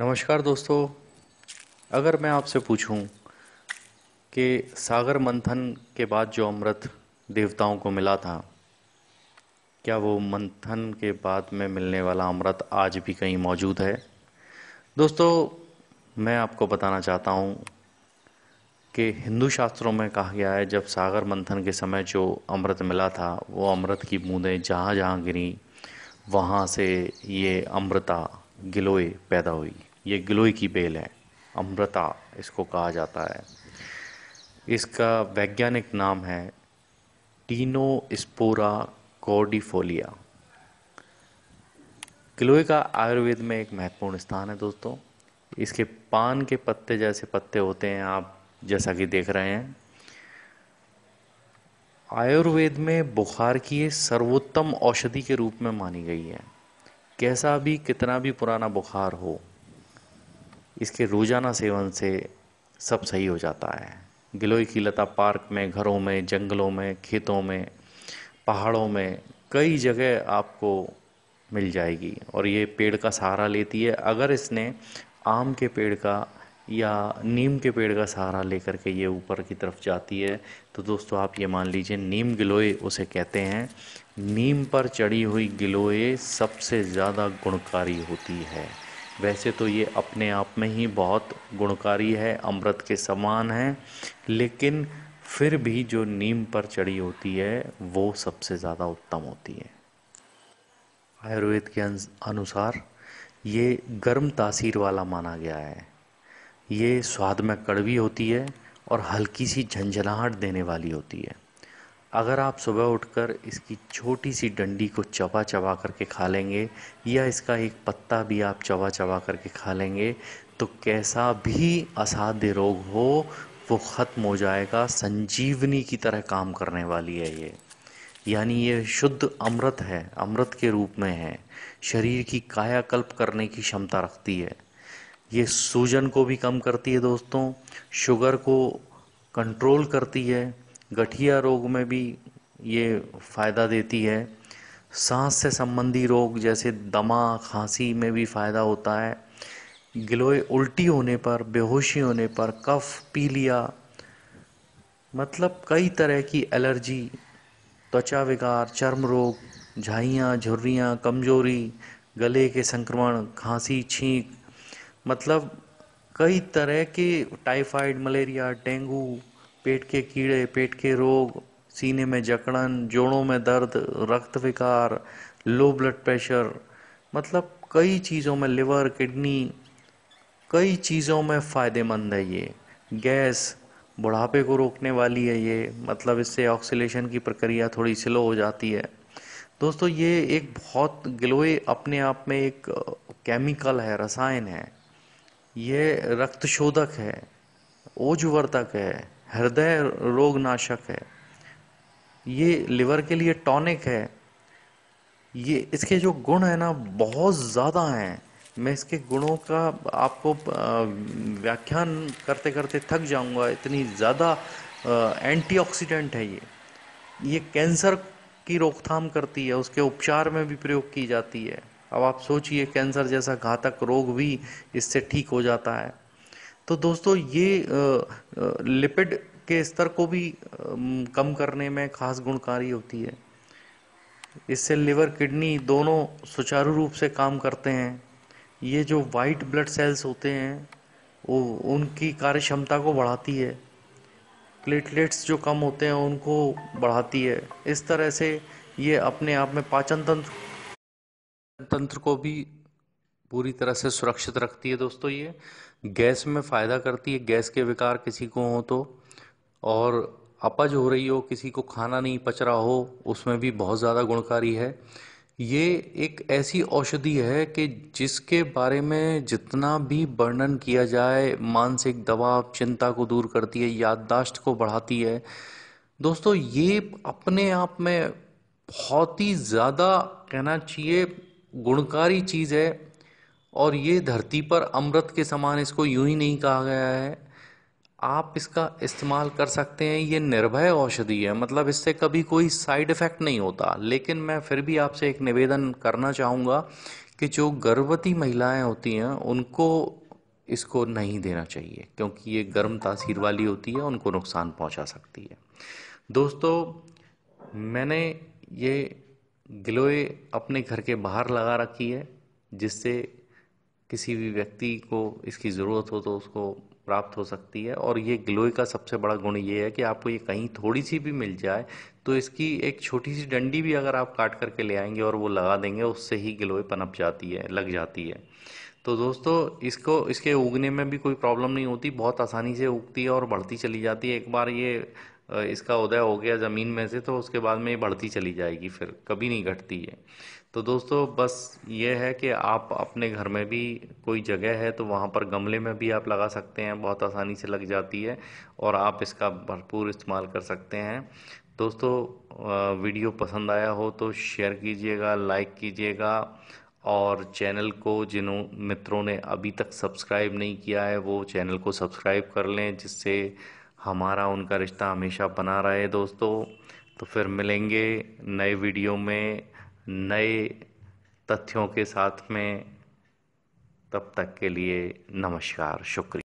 नमस्कार दोस्तों अगर मैं आपसे पूछूं कि सागर मंथन के बाद जो अमृत देवताओं को मिला था क्या वो मंथन के बाद में मिलने वाला अमृत आज भी कहीं मौजूद है दोस्तों मैं आपको बताना चाहता हूँ कि हिंदू शास्त्रों में कहा गया है जब सागर मंथन के समय जो अमृत मिला था वो अमृत की बूंदें जहाँ जहाँ गिरी वहाँ से ये अमृता गिलोय पैदा हुई ये गिलोय की बेल है अमृता इसको कहा जाता है इसका वैज्ञानिक नाम है टीनो स्पोरा कॉर्डिफोलिया गिलोय का आयुर्वेद में एक महत्वपूर्ण स्थान है दोस्तों इसके पान के पत्ते जैसे पत्ते होते हैं आप जैसा कि देख रहे हैं आयुर्वेद में बुखार की ये सर्वोत्तम औषधि के रूप में मानी गई है कैसा भी कितना भी पुराना बुखार हो इसके रोज़ाना सेवन से सब सही हो जाता है गिलोय की लता पार्क में घरों में जंगलों में खेतों में पहाड़ों में कई जगह आपको मिल जाएगी और ये पेड़ का सहारा लेती है अगर इसने आम के पेड़ का या नीम के पेड़ का सहारा लेकर के ये ऊपर की तरफ जाती है तो दोस्तों आप ये मान लीजिए नीम गिलोय उसे कहते हैं नीम पर चढ़ी हुई गिलोय सबसे ज़्यादा गुणकारी होती है वैसे तो ये अपने आप में ही बहुत गुणकारी है अमृत के समान है लेकिन फिर भी जो नीम पर चढ़ी होती है वो सबसे ज़्यादा उत्तम होती है आयुर्वेद के अनुसार ये गर्म तासीर वाला माना गया है ये स्वाद में कड़वी होती है और हल्की सी झंझलाहट देने वाली होती है अगर आप सुबह उठकर इसकी छोटी सी डंडी को चबा चबा करके खा लेंगे या इसका एक पत्ता भी आप चबा चबा करके खा लेंगे तो कैसा भी असाध्य रोग हो वो ख़त्म हो जाएगा संजीवनी की तरह काम करने वाली है ये यानी ये शुद्ध अमृत है अमृत के रूप में है शरीर की कायाकल्प करने की क्षमता रखती है ये सूजन को भी कम करती है दोस्तों शुगर को कंट्रोल करती है गठिया रोग में भी ये फ़ायदा देती है सांस से संबंधी रोग जैसे दमा खांसी में भी फ़ायदा होता है गिलोय उल्टी होने पर बेहोशी होने पर कफ पीलिया मतलब कई तरह की एलर्जी त्वचा विकार चर्म रोग झाइयाँ झुर्रियाँ कमजोरी गले के संक्रमण खांसी छींक मतलब कई तरह के टाइफाइड मलेरिया डेंगू पेट के कीड़े पेट के रोग सीने में जकड़न जोड़ों में दर्द रक्त विकार लो ब्लड प्रेशर मतलब कई चीज़ों में लिवर किडनी कई चीज़ों में फ़ायदेमंद है ये गैस बुढ़ापे को रोकने वाली है ये मतलब इससे ऑक्सीलेशन की प्रक्रिया थोड़ी स्लो हो जाती है दोस्तों ये एक बहुत गिलोय अपने आप में एक केमिकल है रसायन है ये रक्त शोधक है ओजवर्तक है हृदय रोग नाशक है ये लिवर के लिए टॉनिक है ये इसके जो गुण है ना बहुत ज़्यादा हैं मैं इसके गुणों का आपको व्याख्यान करते करते थक जाऊंगा इतनी ज़्यादा एंटीऑक्सीडेंट है ये ये कैंसर की रोकथाम करती है उसके उपचार में भी प्रयोग की जाती है अब आप सोचिए कैंसर जैसा घातक रोग भी इससे ठीक हो जाता है तो दोस्तों ये लिपिड के स्तर को भी कम करने में खास गुणकारी होती है इससे लिवर किडनी दोनों सुचारू रूप से काम करते हैं ये जो वाइट ब्लड सेल्स होते हैं वो उनकी कार्य क्षमता को बढ़ाती है प्लेटलेट्स जो कम होते हैं उनको बढ़ाती है इस तरह से ये अपने आप में पाचन तंत्र तंत्र को भी पूरी तरह से सुरक्षित रखती है दोस्तों ये गैस में फ़ायदा करती है गैस के विकार किसी को हो तो और अपज हो रही हो किसी को खाना नहीं पच रहा हो उसमें भी बहुत ज़्यादा गुणकारी है ये एक ऐसी औषधि है कि जिसके बारे में जितना भी वर्णन किया जाए मानसिक दबाव चिंता को दूर करती है याददाश्त को बढ़ाती है दोस्तों ये अपने आप में बहुत ही ज़्यादा कहना चाहिए गुणकारी चीज़ है और ये धरती पर अमृत के समान इसको यूं ही नहीं कहा गया है आप इसका इस्तेमाल कर सकते हैं ये निर्भय औषधि है मतलब इससे कभी कोई साइड इफ़ेक्ट नहीं होता लेकिन मैं फिर भी आपसे एक निवेदन करना चाहूँगा कि जो गर्भवती महिलाएं होती हैं उनको इसको नहीं देना चाहिए क्योंकि ये गर्म तासीर वाली होती है उनको नुकसान पहुंचा सकती है दोस्तों मैंने ये गिलोय अपने घर के बाहर लगा रखी है जिससे किसी भी व्यक्ति को इसकी ज़रूरत हो तो उसको प्राप्त हो सकती है और ये गिलोय का सबसे बड़ा गुण ये है कि आपको ये कहीं थोड़ी सी भी मिल जाए तो इसकी एक छोटी सी डंडी भी अगर आप काट करके ले आएंगे और वो लगा देंगे उससे ही गिलोय पनप जाती है लग जाती है तो दोस्तों इसको इसके उगने में भी कोई प्रॉब्लम नहीं होती बहुत आसानी से उगती है और बढ़ती चली जाती है एक बार ये इसका उदय हो गया ज़मीन में से तो उसके बाद में ये बढ़ती चली जाएगी फिर कभी नहीं घटती है तो दोस्तों बस ये है कि आप अपने घर में भी कोई जगह है तो वहाँ पर गमले में भी आप लगा सकते हैं बहुत आसानी से लग जाती है और आप इसका भरपूर इस्तेमाल कर सकते हैं दोस्तों वीडियो पसंद आया हो तो शेयर कीजिएगा लाइक कीजिएगा और चैनल को जिन्हों मित्रों ने अभी तक सब्सक्राइब नहीं किया है वो चैनल को सब्सक्राइब कर लें जिससे हमारा उनका रिश्ता हमेशा बना रहे दोस्तों तो फिर मिलेंगे नए वीडियो में नए तथ्यों के साथ में तब तक के लिए नमस्कार शुक्रिया